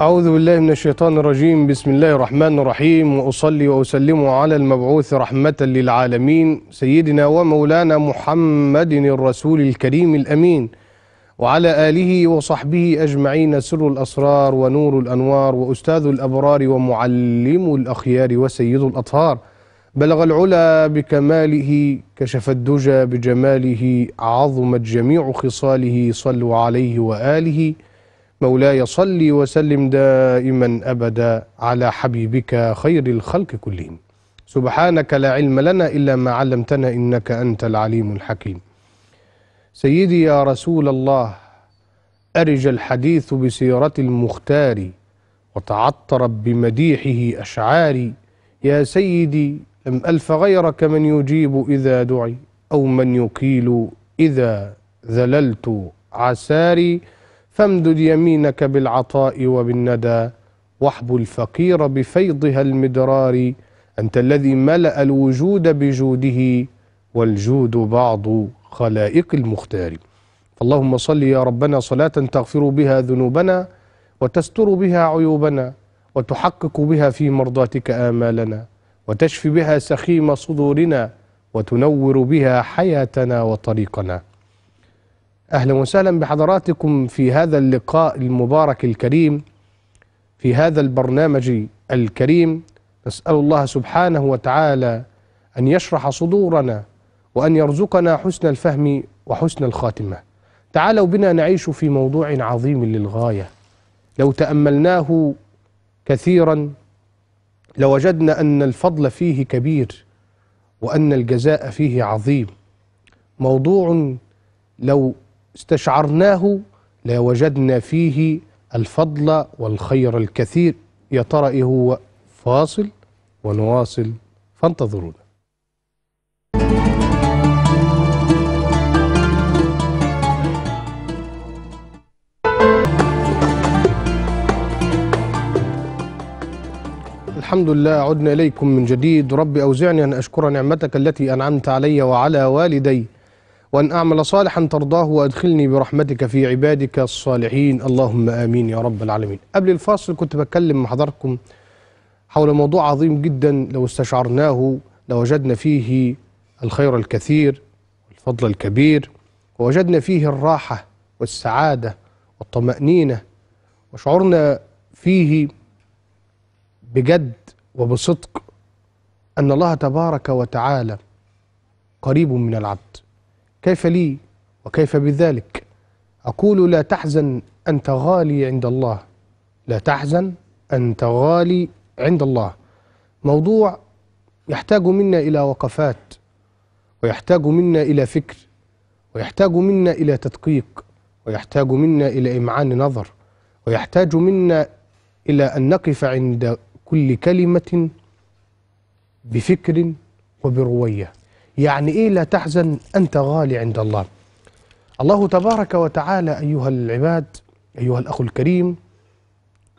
أعوذ بالله من الشيطان الرجيم بسم الله الرحمن الرحيم وأصلي وأسلم على المبعوث رحمة للعالمين سيدنا ومولانا محمد الرسول الكريم الأمين وعلى آله وصحبه أجمعين سر الأسرار ونور الأنوار وأستاذ الأبرار ومعلم الأخيار وسيد الأطهار بلغ العلا بكماله كشف الدجى بجماله عظمت جميع خصاله صلوا عليه وآله وآله مولاي صلي وسلم دائما أبدا على حبيبك خير الخلق كلهم سبحانك لا علم لنا إلا ما علمتنا إنك أنت العليم الحكيم سيدي يا رسول الله أرج الحديث بسيرة المختار وتعطرت بمديحه أشعاري يا سيدي لم ألف غيرك من يجيب إذا دعي أو من يقيل إذا ذللت عساري فامدد يمينك بالعطاء وبالندى واحب الفقير بفيضها المدرار أنت الذي ملأ الوجود بجوده والجود بعض خلائق المختار فاللهم صل يا ربنا صلاة تغفر بها ذنوبنا وتستر بها عيوبنا وتحقق بها في مرضاتك آمالنا وتشفي بها سخيم صدورنا وتنور بها حياتنا وطريقنا أهلا وسهلا بحضراتكم في هذا اللقاء المبارك الكريم في هذا البرنامج الكريم نسأل الله سبحانه وتعالى أن يشرح صدورنا وأن يرزقنا حسن الفهم وحسن الخاتمة تعالوا بنا نعيش في موضوع عظيم للغاية لو تأملناه كثيرا لوجدنا أن الفضل فيه كبير وأن الجزاء فيه عظيم موضوع لو استشعرناه لوجدنا فيه الفضل والخير الكثير يا ترى ايه هو فاصل ونواصل فانتظرونا الحمد لله عدنا إليكم من جديد ربي أوزعني أن أشكر نعمتك التي أنعمت علي وعلى والدي وأن أعمل صالحا ترضاه وأدخلني برحمتك في عبادك الصالحين اللهم آمين يا رب العالمين قبل الفاصل كنت بتكلم مع حضراتكم حول موضوع عظيم جدا لو استشعرناه لوجدنا فيه الخير الكثير والفضل الكبير ووجدنا فيه الراحة والسعادة والطمأنينة وشعرنا فيه بجد وبصدق أن الله تبارك وتعالى قريب من العبد كيف لي وكيف بذلك أقول لا تحزن أنت غالي عند الله لا تحزن أنت غالي عند الله موضوع يحتاج منا إلى وقفات ويحتاج منا إلى فكر ويحتاج منا إلى تدقيق ويحتاج منا إلى إمعان نظر ويحتاج منا إلى أن نقف عند كل كلمة بفكر وبرويه يعني إيه لا تحزن أنت غالي عند الله الله تبارك وتعالى أيها العباد أيها الأخ الكريم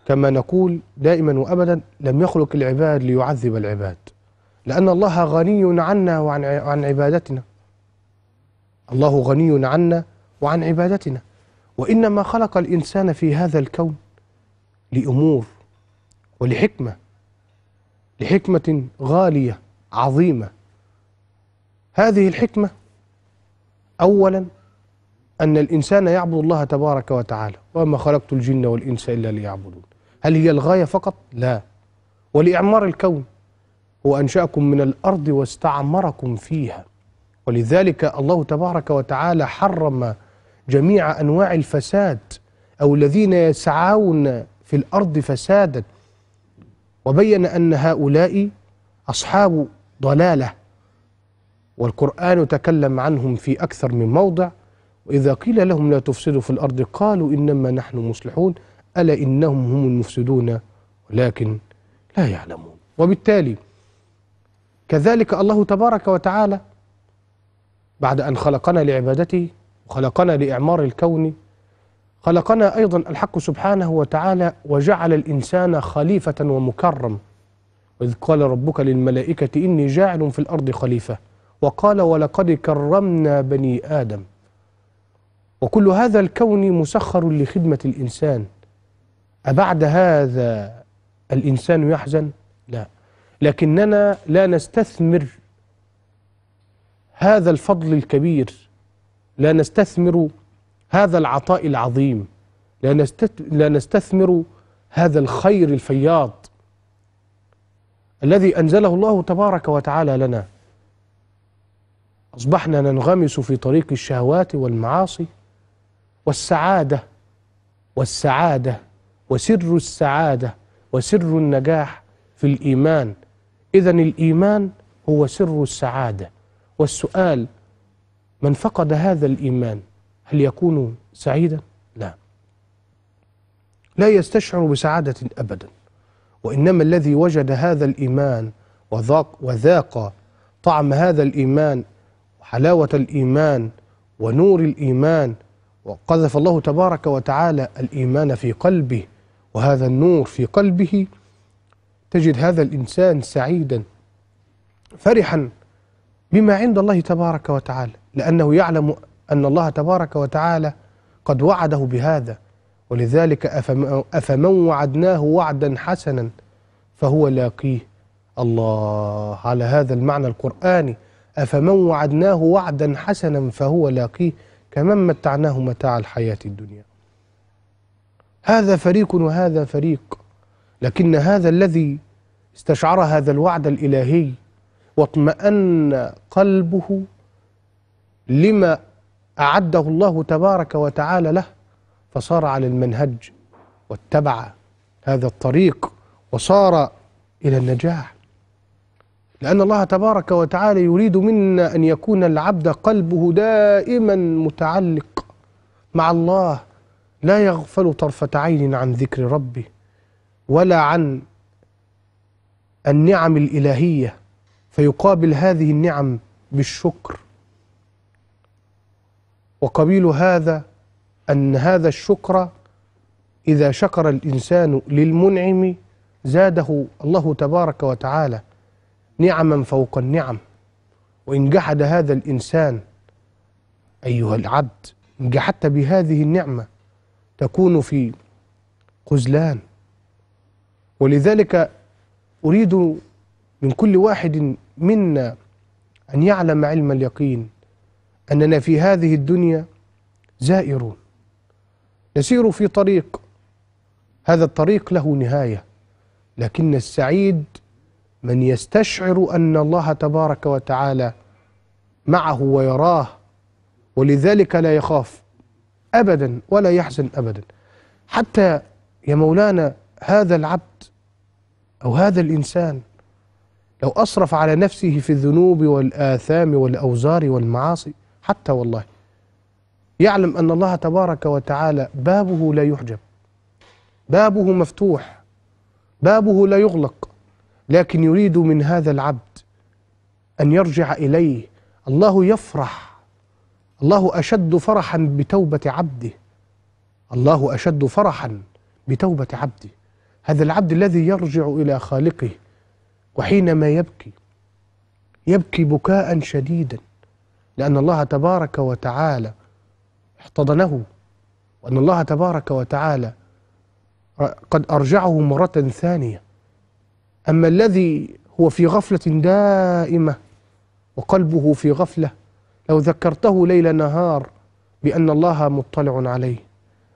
كما نقول دائما وأبدا لم يخلق العباد ليعذب العباد لأن الله غني عنا وعن عبادتنا الله غني عنا وعن عبادتنا وإنما خلق الإنسان في هذا الكون لأمور ولحكمة لحكمة غالية عظيمة هذه الحكمة أولا أن الإنسان يعبد الله تبارك وتعالى وما خلقت الجن والإنس إلا ليعبدون هل هي الغاية فقط؟ لا ولإعمار الكون هو أنشأكم من الأرض واستعمركم فيها ولذلك الله تبارك وتعالى حرم جميع أنواع الفساد أو الذين يسعون في الأرض فسادا وبين أن هؤلاء أصحاب ضلالة والقرآن تكلم عنهم في أكثر من موضع وإذا قيل لهم لا تفسدوا في الأرض قالوا إنما نحن مصلحون ألا إنهم هم المفسدون ولكن لا يعلمون وبالتالي كذلك الله تبارك وتعالى بعد أن خلقنا لعبادته وخلقنا لإعمار الكون خلقنا أيضا الحق سبحانه وتعالى وجعل الإنسان خليفة ومكرم وإذ قال ربك للملائكة إني جاعل في الأرض خليفة وقال ولقد كرمنا بني آدم وكل هذا الكون مسخر لخدمة الإنسان أبعد هذا الإنسان يحزن؟ لا لكننا لا نستثمر هذا الفضل الكبير لا نستثمر هذا العطاء العظيم لا, لا نستثمر هذا الخير الفياض الذي أنزله الله تبارك وتعالى لنا أصبحنا ننغمس في طريق الشهوات والمعاصي والسعادة والسعادة وسر السعادة وسر النجاح في الإيمان إذا الإيمان هو سر السعادة والسؤال من فقد هذا الإيمان هل يكون سعيدا؟ لا لا يستشعر بسعادة أبدا وإنما الذي وجد هذا الإيمان وذاق, وذاق طعم هذا الإيمان وحلاوة الإيمان ونور الإيمان وقذف الله تبارك وتعالى الإيمان في قلبه وهذا النور في قلبه تجد هذا الإنسان سعيدا فرحا بما عند الله تبارك وتعالى لأنه يعلم أن الله تبارك وتعالى قد وعده بهذا ولذلك أفمن وعدناه وعدا حسنا فهو لاقيه الله على هذا المعنى القرآني أفمن وعدناه وعدا حسنا فهو لاقيه كمن متعناه متاع الحياة الدنيا هذا فريق وهذا فريق لكن هذا الذي استشعر هذا الوعد الإلهي واطمأن قلبه لما أعده الله تبارك وتعالى له فصار على المنهج واتبع هذا الطريق وصار إلى النجاح لأن الله تبارك وتعالى يريد منا أن يكون العبد قلبه دائما متعلق مع الله لا يغفل طرفة عين عن ذكر ربه ولا عن النعم الإلهية فيقابل هذه النعم بالشكر وقبيل هذا أن هذا الشكر إذا شكر الإنسان للمنعم زاده الله تبارك وتعالى نعما فوق النعم وإن جحد هذا الإنسان أيها العبد إن جحدت بهذه النعمة تكون في خذلان ولذلك أريد من كل واحد منا أن يعلم علم اليقين أننا في هذه الدنيا زائرون نسير في طريق هذا الطريق له نهاية لكن السعيد من يستشعر أن الله تبارك وتعالى معه ويراه ولذلك لا يخاف أبدا ولا يحزن أبدا حتى يا مولانا هذا العبد أو هذا الإنسان لو أصرف على نفسه في الذنوب والآثام والأوزار والمعاصي حتى والله يعلم أن الله تبارك وتعالى بابه لا يحجب بابه مفتوح بابه لا يغلق لكن يريد من هذا العبد أن يرجع إليه الله يفرح الله أشد فرحا بتوبة عبده الله أشد فرحا بتوبة عبده هذا العبد الذي يرجع إلى خالقه وحينما يبكي يبكي بكاء شديدا لأن الله تبارك وتعالى احتضنه وأن الله تبارك وتعالى قد أرجعه مرة ثانية أما الذي هو في غفلة دائمة وقلبه في غفلة لو ذكرته ليل نهار بأن الله مطلع عليه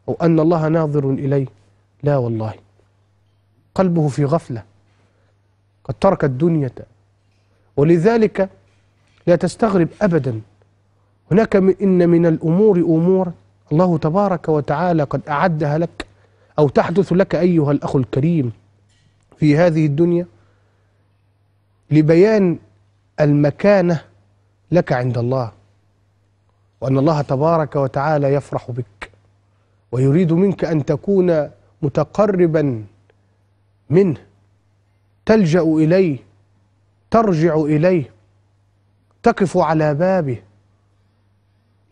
أو أن الله ناظر إليه لا والله قلبه في غفلة قد ترك الدنيا ولذلك لا تستغرب أبدا هناك إن من الأمور أمور الله تبارك وتعالى قد أعدها لك أو تحدث لك أيها الأخ الكريم في هذه الدنيا لبيان المكانة لك عند الله وأن الله تبارك وتعالى يفرح بك ويريد منك أن تكون متقربا منه تلجأ إليه ترجع إليه تقف على بابه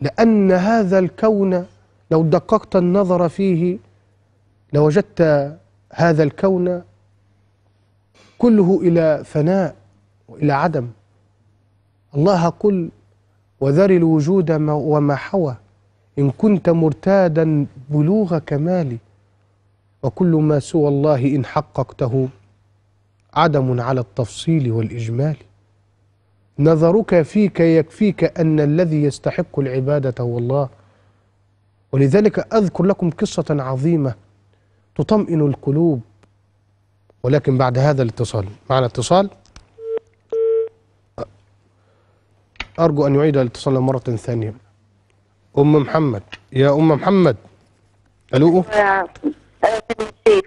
لأن هذا الكون لو دققت النظر فيه لوجدت هذا الكون كله إلى فناء وإلى عدم الله قل وذر الوجود وما حوى إن كنت مرتادا بلوغ كمالي وكل ما سوى الله إن حققته عدم على التفصيل والإجمال نظرك فيك يكفيك أن الذي يستحق العبادة هو الله ولذلك أذكر لكم قصة عظيمة تطمئن القلوب ولكن بعد هذا الاتصال معنا اتصال أرجو أن يعيد الاتصال مرة ثانية أم محمد يا أم محمد ألو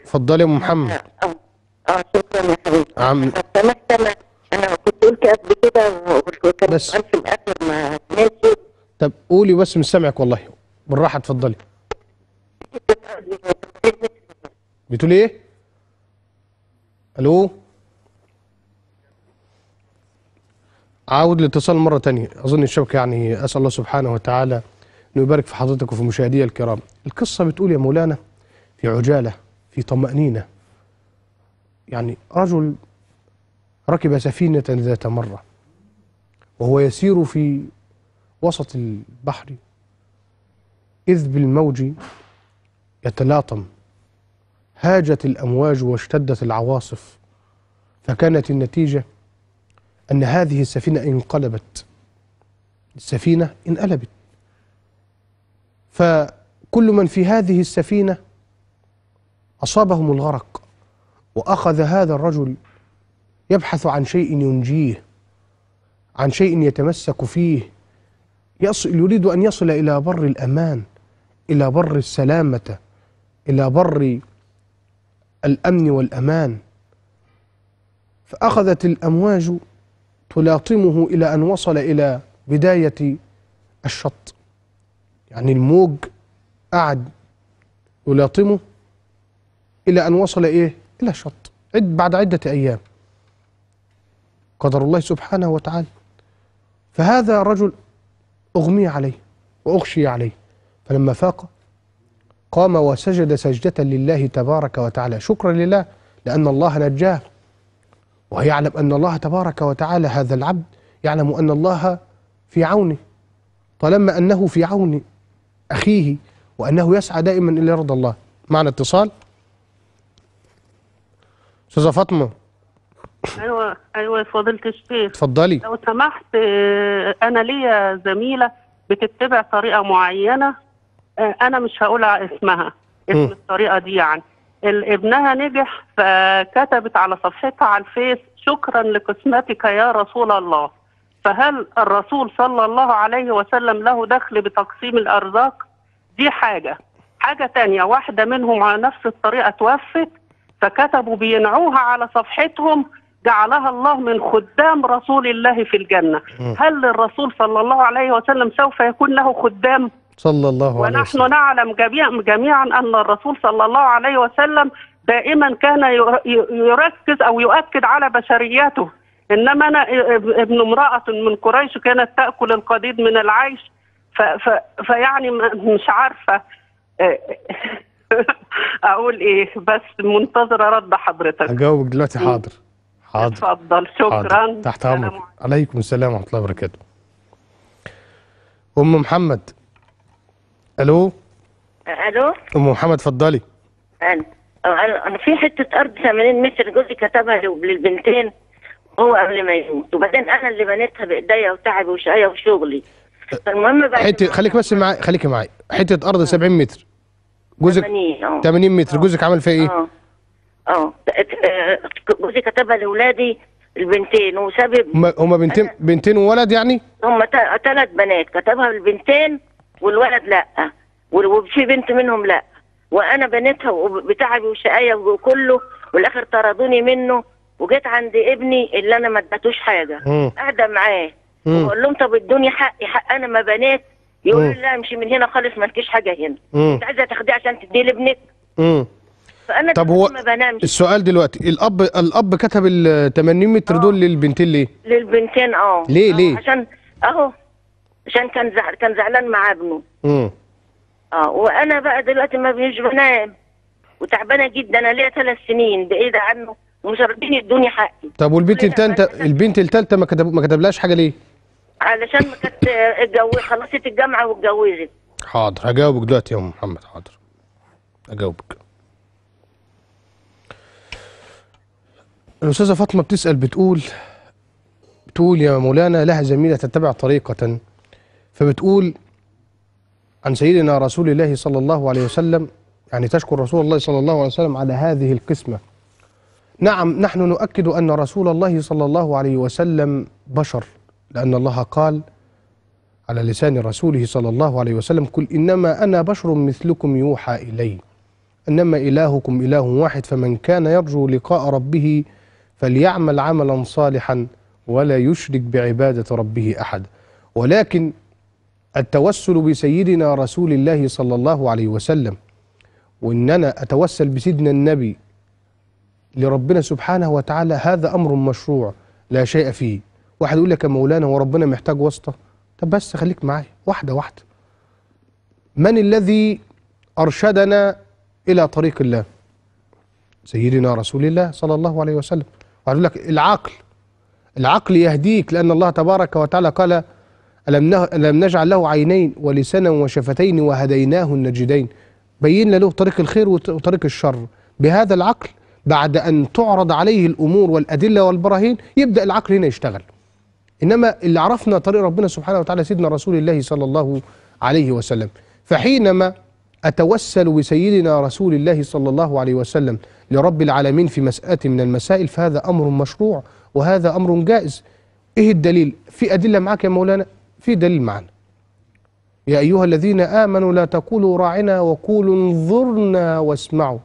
اتفضلي يا أم محمد اه شكرا يا حبيبي عم انا كنت قلت قبل كده وكان بس في الاخر ما ماشي طب قولي بس مش سامعك والله بالراحه اتفضلي بتقولي ايه؟ الو عاود الاتصال مرة ثانيه أظن الشبكة يعني أسأل الله سبحانه وتعالى أنه يبارك في حضرتك وفي مشاهدي الكرام القصة بتقول يا مولانا في عجالة في طمأنينة يعني رجل ركب سفينة ذات مرة وهو يسير في وسط البحر إذ بالموج يتلاطم هاجت الأمواج واشتدت العواصف فكانت النتيجة أن هذه السفينة انقلبت السفينة انقلبت فكل من في هذه السفينة أصابهم الغرق وأخذ هذا الرجل يبحث عن شيء ينجيه عن شيء يتمسك فيه يصل يريد أن يصل إلى بر الأمان إلى بر السلامة إلى بر الأمن والأمان فأخذت الأمواج تلاطمه إلى أن وصل إلى بداية الشط يعني الموج قعد يلاطمه إلى أن وصل إيه؟ إلى الشط عد بعد عدة أيام قدر الله سبحانه وتعالى فهذا رجل أغمي عليه وأغشي عليه فلما فاق قام وسجد سجدة لله تبارك وتعالى شكرا لله لأن الله نجاه ويعلم أن الله تبارك وتعالى هذا العبد يعلم أن الله في عونه طالما أنه في عون أخيه وأنه يسعى دائما إلى رضا الله معنا اتصال استاذه فاطمه ايوه ايوه فضيله الشيخ اتفضلي لو سمحت آه، انا ليا زميله بتتبع طريقه معينه آه، انا مش هقول اسمها اسم م. الطريقه دي يعني ابنها نجح فكتبت على صفحتها على الفيس شكرا لقسمتك يا رسول الله فهل الرسول صلى الله عليه وسلم له دخل بتقسيم الارزاق دي حاجه حاجه تانية واحده منهم على نفس الطريقه توفت فكتبوا بينعوها على صفحتهم جعلها الله من خدام رسول الله في الجنه هل الرسول صلى الله عليه وسلم سوف يكون له خدام صلى الله عليه وسلم ونحن نعلم جميع جميعا أن الرسول صلى الله عليه وسلم دائما كان يركز أو يؤكد على بشريته إنما أنا ابن امرأة من قريش كانت تأكل القديد من العيش فيعني مش عارفة أقول إيه بس منتظرة رد حضرتك اجاوبك دلوقتي إيه. حاضر حاضر اتفضل شكرا حاضر. تحت أمرك عليكم السلام ورحمة الله وبركاته أم محمد الو الو ام محمد اتفضلي انا انا في حته ارض 80 متر جوزي كتبها للبنتين هو قبل ما يموت وبعدين انا اللي بنيتها بايديا وتعبي وشقايا وشغلي فالمهم بعد حته خليك بس معايا خليكي معايا حته ارض 70 آه. متر جوزك 80 80 متر آه. جوزك عمل فيها ايه؟ اه اه, آه، جوزي كتبها لاولادي البنتين وسبب هما بنتين بنتين وولد يعني؟ هما ثلاث بنات كتبها للبنتين والولد لا وفي بنت منهم لا وانا بنتها وبتعبي وشقايه وكله والاخر طردوني منه وجيت عند ابني اللي انا ما اديتوش حاجه قاعده معاه وبقول لهم طب ادوني حقي حق انا ما بنات يقول لا امشي من هنا خالص ما لكيش حاجه هنا انت عايزه تاخديه عشان تديه لابنك فانا طب هو ما بنامش السؤال دلوقتي الاب الاب كتب ال 80 متر دول للبنتين ليه؟ للبنتين اه ليه آه، ليه؟ عشان اهو عشان كان زعل كان زعلان مع ابنه امم اه وانا بقى دلوقتي ما مش بنام وتعبانه جدا انا ليا ثلاث سنين بعيده عنه ومش راضيين يدوني حقي طب والبنت الثالثه البنت الثالثه ما كتب ما كتبلهاش حاجه ليه؟ علشان ما كانت اتجو خلصت الجامعه واتجوزت حاضر هجاوبك دلوقتي يا ام محمد حاضر هجاوبك الاستاذه فاطمه بتسال بتقول بتقول يا مولانا لها زميله تتبع طريقه فبتقول عن سيدنا رسول الله صلى الله عليه وسلم يعني تشكر رسول الله صلى الله عليه وسلم على هذه القسمة نعم نحن نؤكد أن رسول الله صلى الله عليه وسلم بشر لأن الله قال على لسان رسوله صلى الله عليه وسلم قل إنما أنا بشر مثلكم يوحى إلي إنما إلهكم إله واحد فمن كان يرجو لقاء ربه فليعمل عملا صالحا ولا يشرك بعبادة ربه أحد ولكن التوسل بسيدنا رسول الله صلى الله عليه وسلم وإن أنا أتوسل بسيدنا النبي لربنا سبحانه وتعالى هذا أمر مشروع لا شيء فيه واحد يقول لك يا مولانا وربنا محتاج واسطة طب بس خليك معايا واحدة واحدة من الذي أرشدنا إلى طريق الله سيدنا رسول الله صلى الله عليه وسلم يقول لك العقل العقل يهديك لأن الله تبارك وتعالى قال ألم, نجعل له عينين ولسانا وشفتين وهديناه النجدين بينا له طريق الخير وطريق الشر بهذا العقل بعد أن تعرض عليه الأمور والأدلة والبراهين يبدأ العقل هنا يشتغل إنما اللي عرفنا طريق ربنا سبحانه وتعالى سيدنا رسول الله صلى الله عليه وسلم فحينما أتوسل بسيدنا رسول الله صلى الله عليه وسلم لرب العالمين في مسألة من المسائل فهذا أمر مشروع وهذا أمر جائز إيه الدليل؟ في أدلة معاك يا مولانا في دليل معنا يا أيها الذين آمنوا لا تقولوا راعنا وقولوا انظرنا واسمعوا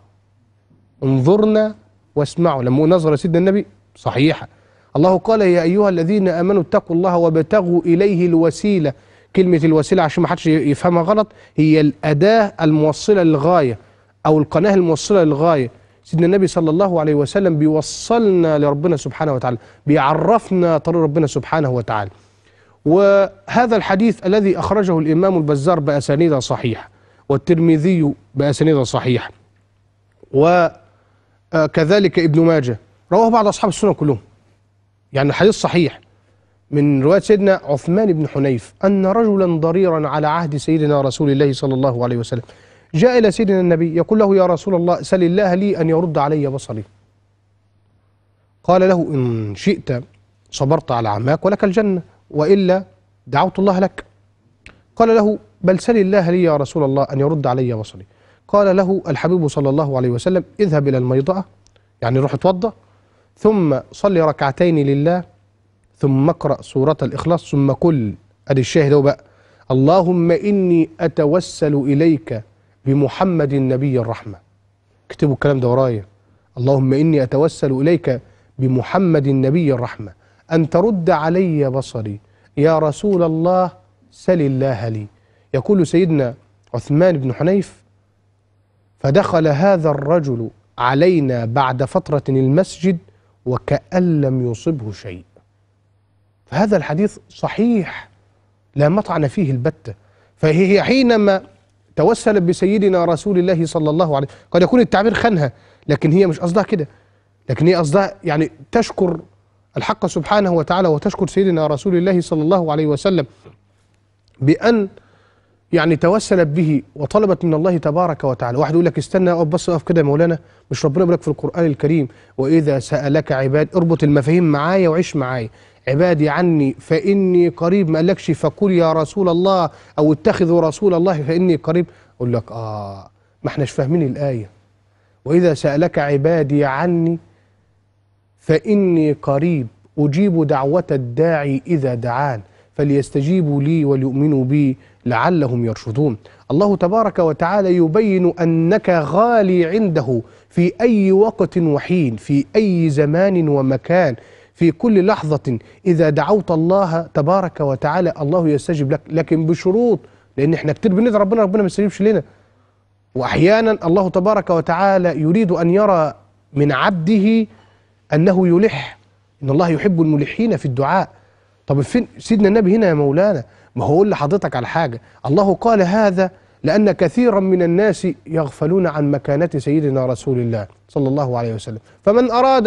انظرنا واسمعوا لما نظر سيدنا النبي صحيحة الله قال يا أيها الذين آمنوا اتقوا الله وابتغوا إليه الوسيلة كلمة الوسيلة عشان ما حدش يفهمها غلط هي الأداة الموصلة للغاية أو القناة الموصلة للغاية سيدنا النبي صلى الله عليه وسلم بيوصلنا لربنا سبحانه وتعالى بيعرفنا طريق ربنا سبحانه وتعالى وهذا الحديث الذي أخرجه الإمام البزار بأسانيد صحيحة والترمذي بأسانيد صحيحة وكذلك ابن ماجه رواه بعض أصحاب السنة كلهم يعني الحديث صحيح من رواية سيدنا عثمان بن حنيف أن رجلا ضريرا على عهد سيدنا رسول الله صلى الله عليه وسلم جاء إلى سيدنا النبي يقول له يا رسول الله سل الله لي أن يرد علي بصري قال له إن شئت صبرت على عماك ولك الجنة وإلا دعوت الله لك قال له بل سل الله لي يا رسول الله أن يرد علي بصري قال له الحبيب صلى الله عليه وسلم اذهب إلى الميضأة يعني روح اتوضأ ثم صلي ركعتين لله ثم اقرأ سورة الإخلاص ثم كل أدي الشاهد بقى اللهم إني أتوسل إليك بمحمد النبي الرحمة اكتبوا الكلام ده ورايا اللهم إني أتوسل إليك بمحمد النبي الرحمة أن ترد علي بصري يا رسول الله سل الله لي يقول سيدنا عثمان بن حنيف فدخل هذا الرجل علينا بعد فترة المسجد وكأن لم يصبه شيء فهذا الحديث صحيح لا مطعن فيه البتة فهي حينما توسلت بسيدنا رسول الله صلى الله عليه وسلم قد يكون التعبير خانها لكن هي مش قصدها كده لكن هي قصدها يعني تشكر الحق سبحانه وتعالى وتشكر سيدنا رسول الله صلى الله عليه وسلم بأن يعني توسلت به وطلبت من الله تبارك وتعالى واحد يقول لك استنى اقف بس اقف كده يا مولانا مش ربنا بيقول لك في القرآن الكريم وإذا سألك عباد اربط المفاهيم معايا وعيش معايا عبادي عني فإني قريب ما قالكش فقل يا رسول الله أو اتخذوا رسول الله فإني قريب أقول لك آه ما احناش فاهمين الآية وإذا سألك عبادي عني فإني قريب أجيب دعوة الداعي إذا دعان فليستجيبوا لي وليؤمنوا بي لعلهم يرشدون الله تبارك وتعالى يبين أنك غالي عنده في أي وقت وحين في أي زمان ومكان في كل لحظة إذا دعوت الله تبارك وتعالى الله يستجيب لك لكن بشروط لأن احنا كتير بنذر ربنا ربنا ما يستجيبش لنا وأحيانا الله تبارك وتعالى يريد أن يرى من عبده أنه يلح إن الله يحب الملحين في الدعاء طب فين سيدنا النبي هنا يا مولانا ما هو اقول لحضرتك على حاجة الله قال هذا لأن كثيرا من الناس يغفلون عن مكانة سيدنا رسول الله صلى الله عليه وسلم فمن أراد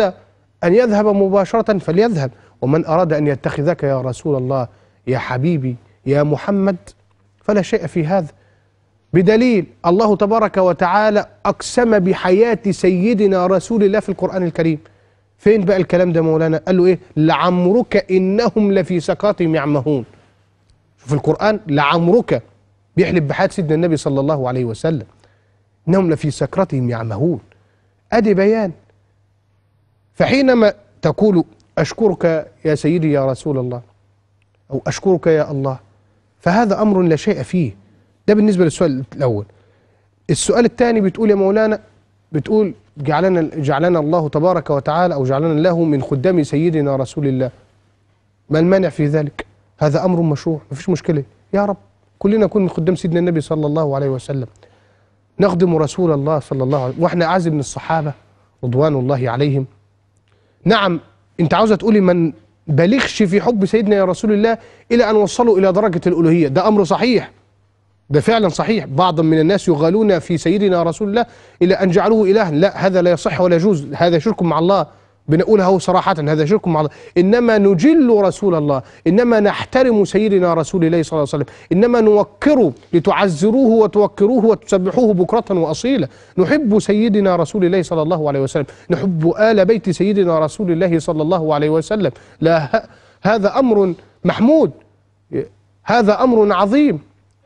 أن يذهب مباشرة فليذهب ومن أراد أن يتخذك يا رسول الله يا حبيبي يا محمد فلا شيء في هذا بدليل الله تبارك وتعالى أقسم بحياة سيدنا رسول الله في القرآن الكريم فين بقى الكلام ده مولانا قال له ايه لعمرك انهم لفي سكراتهم يعمهون شوف القرآن لعمرك بيحلف بحياه سيدنا النبي صلى الله عليه وسلم انهم لفي سكرتهم يعمهون ادي بيان فحينما تقول اشكرك يا سيدي يا رسول الله او اشكرك يا الله فهذا امر لا شيء فيه ده بالنسبه للسؤال الاول السؤال الثاني بتقول يا مولانا بتقول جعلنا جعلنا الله تبارك وتعالى أو جعلنا له من خدام سيدنا رسول الله ما المانع في ذلك هذا أمر مشروع ما فيش مشكلة يا رب كلنا نكون من خدام سيدنا النبي صلى الله عليه وسلم نخدم رسول الله صلى الله عليه وسلم واحنا أعز من الصحابة رضوان الله عليهم نعم انت عاوزة تقولي من بلغش في حب سيدنا يا رسول الله إلى أن وصلوا إلى درجة الألوهية ده أمر صحيح ده فعلا صحيح بعض من الناس يغالون في سيدنا رسول الله إلى أن جعلوه إله لا هذا لا يصح ولا يجوز هذا شرك مع الله بنقولها صراحة هذا شرك مع الله إنما نجل رسول الله إنما نحترم سيدنا رسول الله صلى الله عليه وسلم إنما نوقره لتعزروه وتوقروه وتسبحوه بكرة وأصيلا نحب سيدنا رسول الله صلى الله عليه وسلم نحب آل بيت سيدنا رسول الله صلى الله عليه وسلم لا هذا أمر محمود هذا أمر عظيم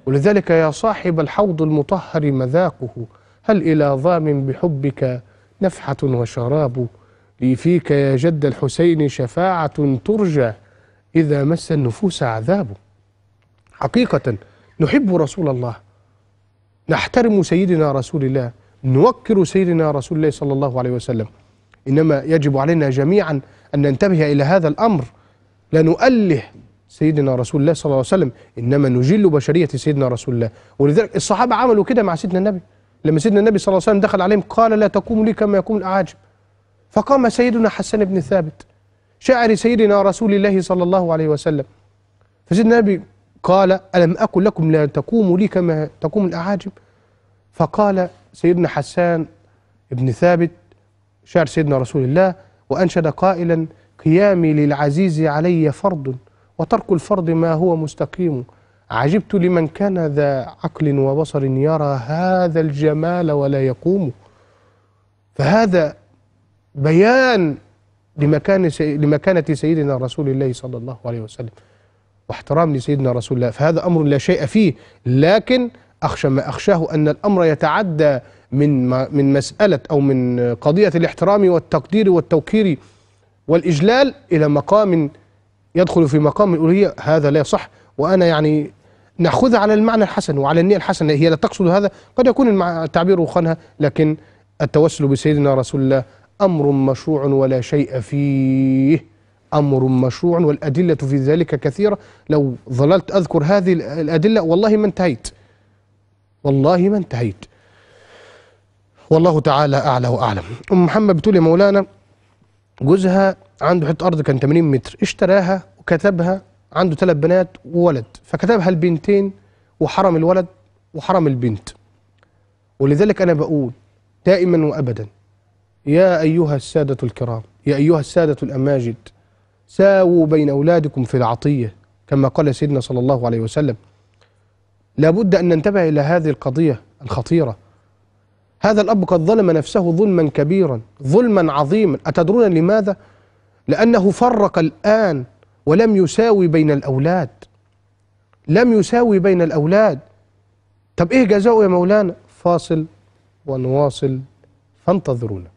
ولذلك يا صاحب الحوض المطهر مذاقه هل إلى ظام بحبك نفحة وشراب لي فيك يا جد الحسين شفاعة ترجى إذا مس النفوس عذاب حقيقة نحب رسول الله نحترم سيدنا رسول الله نوكر سيدنا رسول الله صلى الله عليه وسلم إنما يجب علينا جميعا أن ننتبه إلى هذا الأمر لا نؤله سيدنا رسول الله صلى الله عليه وسلم إنما نجل بشرية سيدنا رسول الله ولذلك الصحابة عملوا كده مع سيدنا النبي لما سيدنا النبي صلى الله عليه وسلم دخل عليهم قال لا تقوموا لي كما يقوم الأعاجم فقام سيدنا حسان بن ثابت شاعر سيدنا رسول الله صلى الله عليه وسلم فسيدنا النبي قال ألم أقل لكم لا تقوموا لي كما تقوم الأعاجم فقال سيدنا حسان بن ثابت شعر سيدنا رسول الله وأنشد قائلا قيامي للعزيز علي فرض وترك الفرض ما هو مستقيم عجبت لمن كان ذا عقل وبصر يرى هذا الجمال ولا يقوم فهذا بيان لمكان سي... لمكانة سيدنا رسول الله صلى الله عليه وسلم واحترام لسيدنا رسول الله فهذا أمر لا شيء فيه لكن أخشى ما أخشاه أن الأمر يتعدى من ما... من مسألة أو من قضية الاحترام والتقدير والتوقير والإجلال إلى مقام يدخل في مقام الألوهية هذا لا يصح وأنا يعني نأخذها على المعنى الحسن وعلى النية الحسنة هي لا تقصد هذا قد يكون التعبير خانها لكن التوسل بسيدنا رسول الله أمر مشروع ولا شيء فيه أمر مشروع والأدلة في ذلك كثيرة لو ظللت أذكر هذه الأدلة والله ما انتهيت والله ما انتهيت والله تعالى أعلى وأعلم أم محمد بتقول يا مولانا جوزها عنده حته ارض كان 80 متر اشتراها وكتبها عنده ثلاث بنات وولد فكتبها البنتين وحرم الولد وحرم البنت ولذلك انا بقول دائما وابدا يا ايها الساده الكرام يا ايها الساده الاماجد ساووا بين اولادكم في العطيه كما قال سيدنا صلى الله عليه وسلم لابد ان ننتبه الى هذه القضيه الخطيره هذا الاب قد ظلم نفسه ظلما كبيرا ظلما عظيما اتدرون لماذا لأنه فرق الآن ولم يساوي بين الأولاد لم يساوي بين الأولاد طب إيه جزاؤه يا مولانا فاصل ونواصل فانتظرونا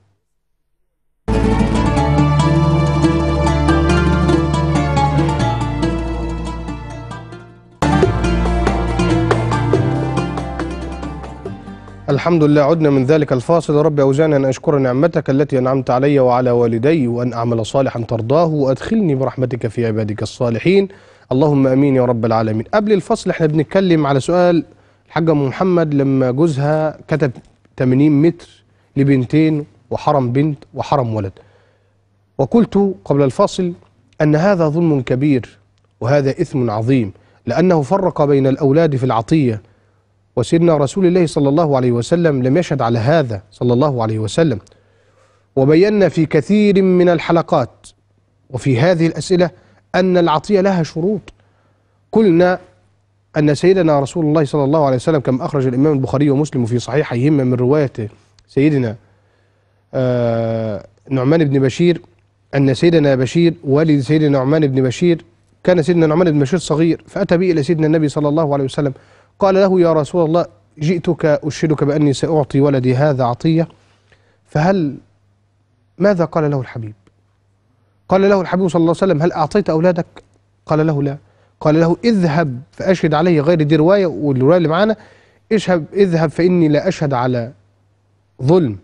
الحمد لله عدنا من ذلك الفاصل رب أوزعني أن أشكر نعمتك التي أنعمت علي وعلى والدي وأن أعمل صالحا ترضاه وأدخلني برحمتك في عبادك الصالحين اللهم أمين يا رب العالمين قبل الفصل احنا بنتكلم على سؤال الحاجة أم محمد لما جوزها كتب 80 متر لبنتين وحرم بنت وحرم ولد وقلت قبل الفاصل أن هذا ظلم كبير وهذا إثم عظيم لأنه فرق بين الأولاد في العطية وسيدنا رسول الله صلى الله عليه وسلم لم يشهد على هذا صلى الله عليه وسلم وبينا في كثير من الحلقات وفي هذه الأسئلة أن العطية لها شروط قلنا أن سيدنا رسول الله صلى الله عليه وسلم كما أخرج الإمام البخاري ومسلم في صحيحيهما من رواية سيدنا آه، نعمان بن بشير أن سيدنا بشير والد سيدنا نعمان بن بشير كان سيدنا نعمان بن بشير صغير فأتى به إلى سيدنا النبي صلى الله عليه وسلم قال له يا رسول الله جئتك أشهدك بأني سأعطي ولدي هذا عطية فهل ماذا قال له الحبيب قال له الحبيب صلى الله عليه وسلم هل أعطيت أولادك قال له لا قال له اذهب فأشهد عليه غير دي رواية والرواية اللي معانا اذهب اذهب فإني لا أشهد على ظلم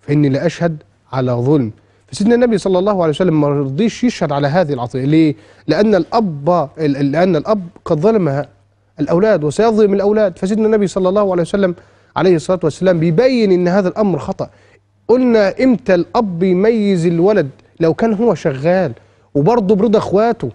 فإني لا أشهد على ظلم فسيدنا النبي صلى الله عليه وسلم ما رضيش يشهد على هذه العطية ليه؟ لأن الأب لأن الأب قد ظلمها الأولاد وسيظلم الأولاد فسيدنا النبي صلى الله عليه وسلم عليه الصلاة والسلام بيبين أن هذا الأمر خطأ قلنا إمتى الأب يميز الولد لو كان هو شغال وبرضه برضا إخواته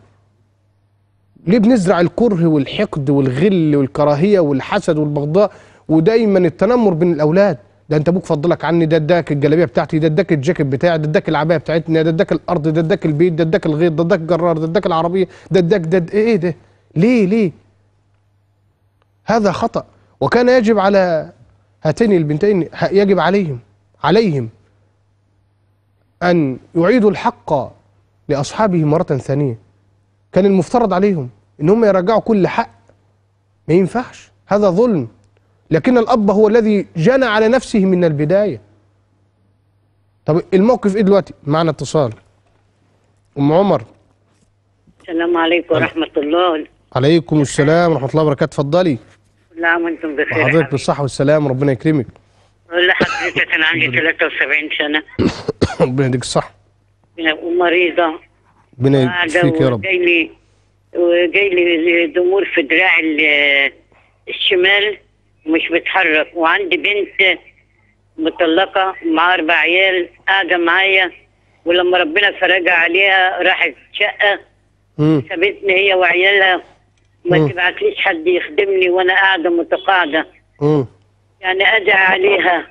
ليه بنزرع الكره والحقد والغل والكراهية والحسد والبغضاء ودايما التنمر بين الأولاد ده انت ابوك فضلك عني ده اداك الجلابيه بتاعتي ده اداك الجاكيت بتاعي ده اداك العبايه بتاعتنا ده اداك الارض ده اداك البيت ده اداك الغيط ده اداك الجرار ده اداك العربيه ده اداك ده ايه ده ليه ليه هذا خطأ وكان يجب على هاتين البنتين يجب عليهم عليهم أن يعيدوا الحق لأصحابه مرة ثانية كان المفترض عليهم إن هم يرجعوا كل حق ما ينفعش هذا ظلم لكن الأب هو الذي جنى على نفسه من البداية طب الموقف إيه دلوقتي معنا اتصال أم عمر السلام عليكم ورحمة الله عليكم السلام ورحمة الله وبركاته اتفضلي نعم وانتم بخير حضرتك بالصحه والسلام ربنا يكرمك حضرتك انا عندي 73 سنه ربنا يديك الصحه ومريضه ربنا يشفيك يا رب وجايلي وجاي لي ضمور في دراعي الشمال ومش بتحرك وعندي بنت مطلقه مع اربع عيال قاعده معايا ولما ربنا فرجها عليها راحت شقه سابتني هي وعيالها ما تبعتليش حد يخدمني وانا قاعده متقاعده يعني ادعي عليها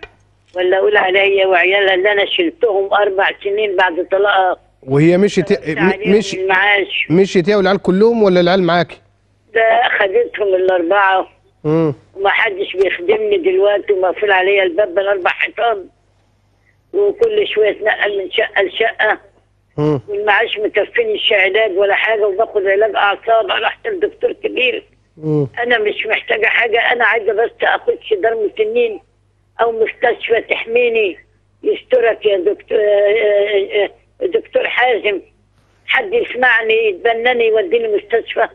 ولا اقول عليا وعيالها اللي انا شلتهم اربع سنين بعد طلاقها وهي مشيت مش مشيت هي والعيال كلهم ولا العيال معاكي؟ ده خدتهم الاربعه وما حدش بيخدمني دلوقتي ومقفول عليا الباب بالاربع حيطان وكل شويه اتنقل من شقه لشقه والمعاش مكفيني علاج ولا حاجه وباخد علاج اعصاب رحت لدكتور كبير مم. انا مش محتاجه حاجه انا عايزه بس اخش دار مسنين او مستشفى تحميني يسترك يا دكتور آه، آه، آه، دكتور حازم حد يسمعني يتبناني يوديني مستشفى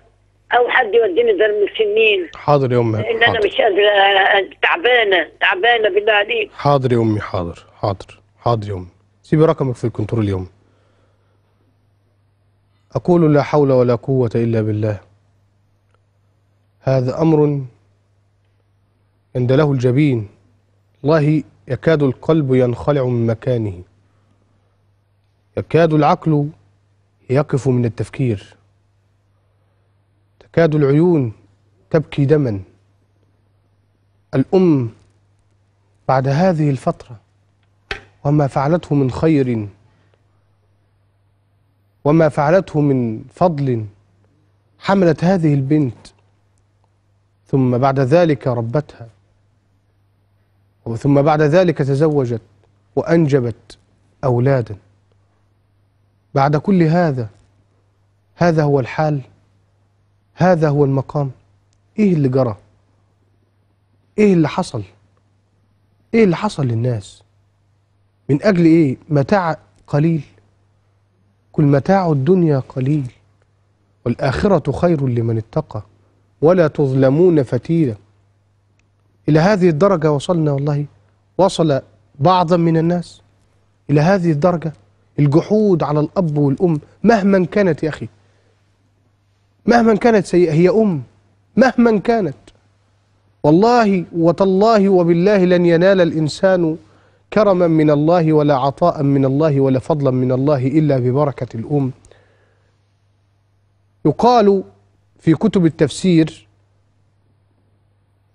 او حد يوديني دار مسنين حاضر يا امي ان انا مش قادره تعبانه تعبانه بالله عليك حاضر يا امي حاضر حاضر حاضر يا امي سيبي رقمك في الكنترول يا امي أقول لا حول ولا قوة إلا بالله هذا أمر عند له الجبين والله يكاد القلب ينخلع من مكانه يكاد العقل يقف من التفكير تكاد العيون تبكي دما الأم بعد هذه الفترة وما فعلته من خير وما فعلته من فضل حملت هذه البنت ثم بعد ذلك ربتها ثم بعد ذلك تزوجت وأنجبت أولادا بعد كل هذا هذا هو الحال هذا هو المقام إيه اللي جرى إيه اللي حصل إيه اللي حصل للناس من أجل إيه متاع قليل كل متاع الدنيا قليل والآخرة خير لمن اتقى ولا تظلمون فتيلا إلى هذه الدرجة وصلنا والله وصل بعضا من الناس إلى هذه الدرجة الجحود على الأب والأم مهما كانت يا أخي مهما كانت سيئة هي أم مهما كانت والله وتالله وبالله لن ينال الإنسان كرما من الله ولا عطاء من الله ولا فضلا من الله إلا ببركة الأم يقال في كتب التفسير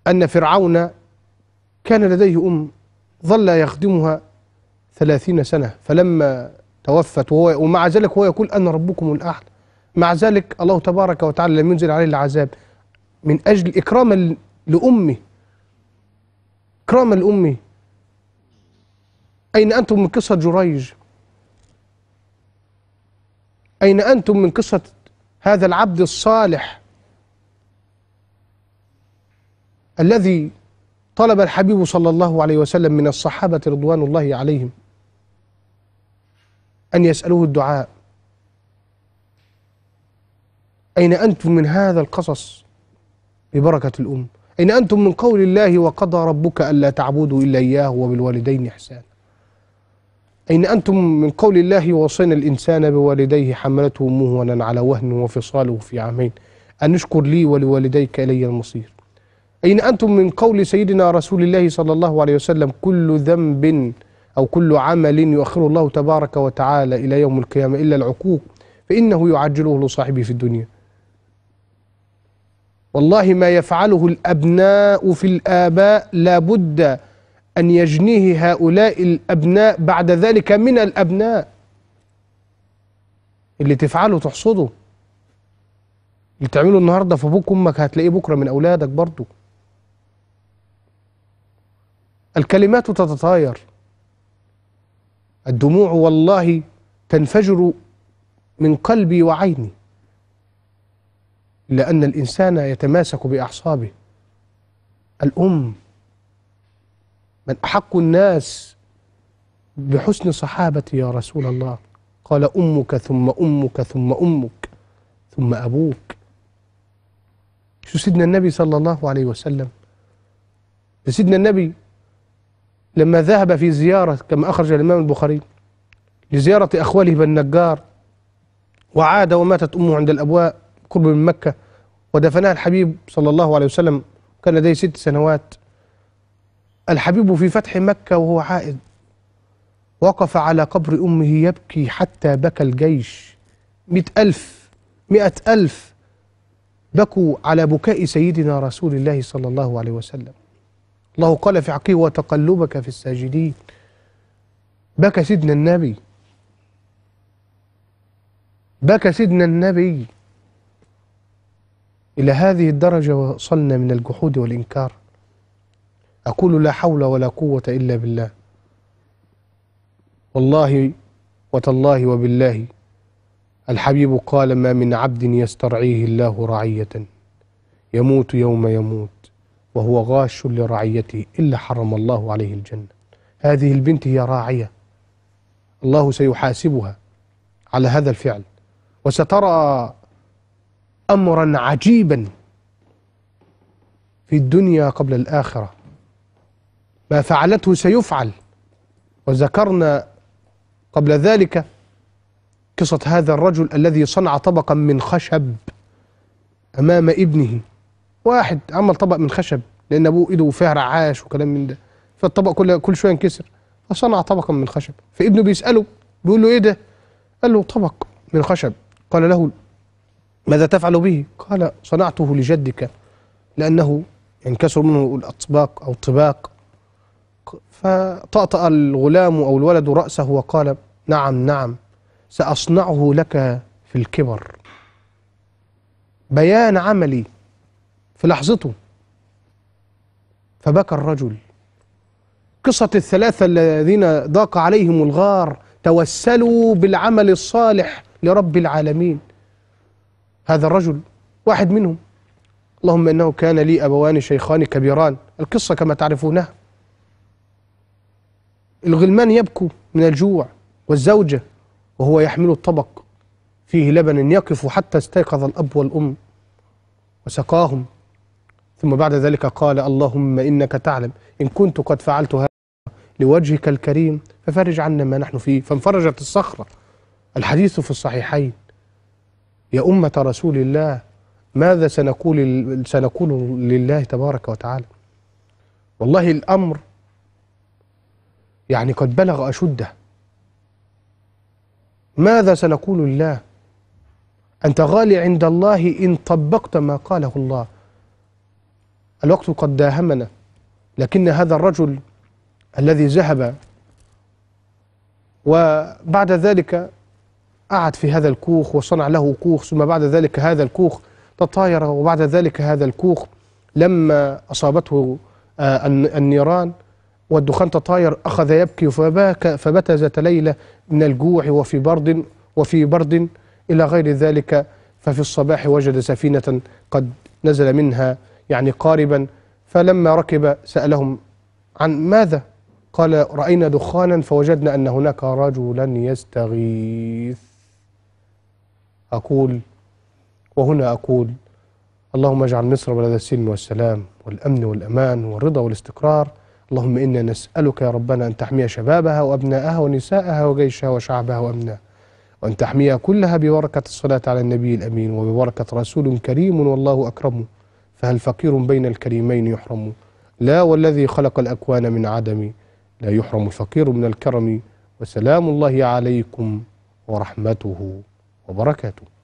أن فرعون كان لديه أم ظل يخدمها ثلاثين سنة فلما توفت وهو ومع ذلك هو يقول أنا ربكم الأعلى مع ذلك الله تبارك وتعالى لم ينزل عليه العذاب من أجل إكراما لأمه إكراما لأمه أين أنتم من قصة جريج أين أنتم من قصة هذا العبد الصالح الذي طلب الحبيب صلى الله عليه وسلم من الصحابة رضوان الله عليهم أن يسألوه الدعاء أين أنتم من هذا القصص ببركة الأم أين أنتم من قول الله وقضى ربك ألا تعبدوا إلا إياه وبالوالدين إحسانا أين أنتم من قول الله وصينا الإنسان بوالديه حملته أمه ونن على وهن وفصاله في عامين أن اشكر لي ولوالديك إلي المصير أين أنتم من قول سيدنا رسول الله صلى الله عليه وسلم كل ذنب أو كل عمل يؤخر الله تبارك وتعالى إلى يوم القيامة إلا العقوق فإنه يعجله لصاحبه في الدنيا والله ما يفعله الأبناء في الآباء لابد أن يجنيه هؤلاء الأبناء بعد ذلك من الأبناء اللي تفعله تحصده اللي تعمله النهاردة في أبوك وأمك هتلاقيه بكرة من أولادك برضو الكلمات تتطاير الدموع والله تنفجر من قلبي وعيني لأن الإنسان يتماسك بأعصابه الأم من أحق الناس بحسن صحابتي يا رسول الله قال أمك ثم أمك ثم أمك ثم أبوك شو سيدنا النبي صلى الله عليه وسلم سيدنا النبي لما ذهب في زيارة كما أخرج الإمام البخاري لزيارة أخواله بن نجار وعاد وماتت أمه عند الأبواء قرب من مكة ودفنها الحبيب صلى الله عليه وسلم كان لديه ست سنوات الحبيب في فتح مكة وهو عائد وقف على قبر أمه يبكي حتى بكى الجيش مئة ألف مئة ألف بكوا على بكاء سيدنا رسول الله صلى الله عليه وسلم الله قال في عقيه وتقلبك في الساجدين بكى سيدنا النبي بكى سيدنا النبي إلى هذه الدرجة وصلنا من الجحود والإنكار أقول لا حول ولا قوة إلا بالله والله وتالله وبالله الحبيب قال ما من عبد يسترعيه الله رعية يموت يوم يموت وهو غاش لرعيته إلا حرم الله عليه الجنة هذه البنت هي راعية الله سيحاسبها على هذا الفعل وسترى أمرا عجيبا في الدنيا قبل الآخرة ما فعلته سيفعل وذكرنا قبل ذلك قصة هذا الرجل الذي صنع طبقا من خشب أمام ابنه واحد عمل طبق من خشب لأن أبوه إيده فيها رعاش وكلام من ده فالطبق كل كل شوية انكسر فصنع طبقا من خشب فابنه بيسأله بيقول له إيه ده؟ قال له طبق من خشب قال له ماذا تفعل به؟ قال صنعته لجدك لأنه ينكسر منه الأطباق أو الطباق فطأطأ الغلام أو الولد رأسه وقال نعم نعم سأصنعه لك في الكبر بيان عملي في لحظته فبكى الرجل قصة الثلاثة الذين ضاق عليهم الغار توسلوا بالعمل الصالح لرب العالمين هذا الرجل واحد منهم اللهم إنه كان لي أبوان شيخان كبيران القصة كما تعرفونها الغلمان يبكو من الجوع والزوجة وهو يحمل الطبق فيه لبن يقف حتى استيقظ الأب والأم وسقاهم ثم بعد ذلك قال اللهم إنك تعلم إن كنت قد فعلت هذا لوجهك الكريم ففرج عنا ما نحن فيه فانفرجت الصخرة الحديث في الصحيحين يا أمة رسول الله ماذا سنقول سنقول لله تبارك وتعالى والله الأمر يعني قد بلغ أشده ماذا سنقول الله أنت غالي عند الله إن طبقت ما قاله الله الوقت قد داهمنا لكن هذا الرجل الذي ذهب وبعد ذلك قعد في هذا الكوخ وصنع له كوخ ثم بعد ذلك هذا الكوخ تطاير وبعد ذلك هذا الكوخ لما أصابته آه، النيران والدخان تطاير أخذ يبكي فباك فبتى ذات ليلة من الجوع وفي برد وفي برد إلى غير ذلك ففي الصباح وجد سفينة قد نزل منها يعني قاربا فلما ركب سألهم عن ماذا قال رأينا دخانا فوجدنا أن هناك رجلا يستغيث أقول وهنا أقول اللهم اجعل مصر بلد السلم والسلام والأمن والأمان والرضا والاستقرار اللهم إنا نسألك يا ربنا أن تحمي شبابها وأبناءها ونساءها وجيشها وشعبها وأمنها وأن تحميها كلها ببركة الصلاة على النبي الأمين وببركة رسول كريم والله أكرمه فهل فقير بين الكريمين يحرم لا والذي خلق الأكوان من عدم لا يحرم الفقير من الكرم وسلام الله عليكم ورحمته وبركاته